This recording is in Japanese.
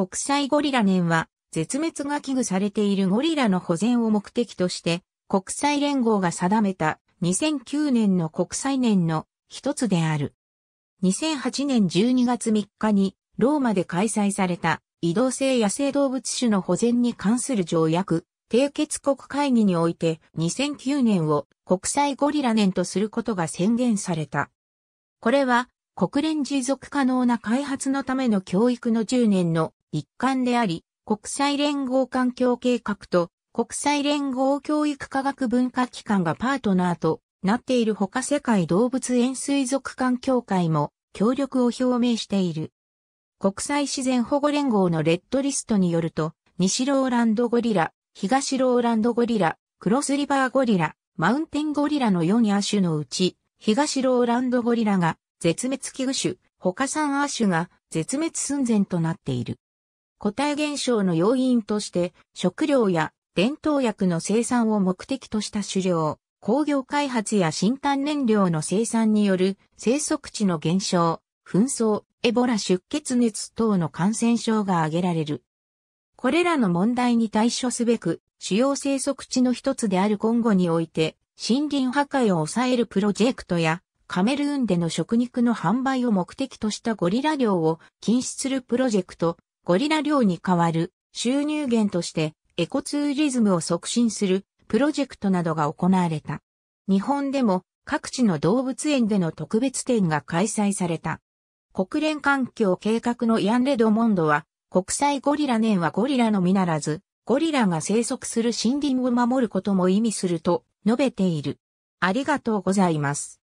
国際ゴリラ年は、絶滅が危惧されているゴリラの保全を目的として、国際連合が定めた2009年の国際年の一つである。2008年12月3日にローマで開催された移動性野生動物種の保全に関する条約、締結国会議において2009年を国際ゴリラ年とすることが宣言された。これは国連持続可能な開発のための教育の10年の一環であり、国際連合環境計画と国際連合教育科学文化機関がパートナーとなっているほか世界動物園水族館協会も協力を表明している。国際自然保護連合のレッドリストによると、西ローランドゴリラ、東ローランドゴリラ、クロスリバーゴリラ、マウンテンゴリラの4亜種のうち、東ローランドゴリラが絶滅危惧種、他3亜種が絶滅寸前となっている。個体減少の要因として、食料や伝統薬の生産を目的とした狩猟、工業開発や新炭燃料の生産による生息地の減少、紛争、エボラ出血熱等の感染症が挙げられる。これらの問題に対処すべく、主要生息地の一つであるコンゴにおいて、森林破壊を抑えるプロジェクトや、カメルーンでの食肉の販売を目的としたゴリラ漁を禁止するプロジェクト、ゴリラ漁に代わる収入源としてエコツーリズムを促進するプロジェクトなどが行われた。日本でも各地の動物園での特別展が開催された。国連環境計画のヤンレドモンドは、国際ゴリラ年はゴリラのみならず、ゴリラが生息する森林を守ることも意味すると述べている。ありがとうございます。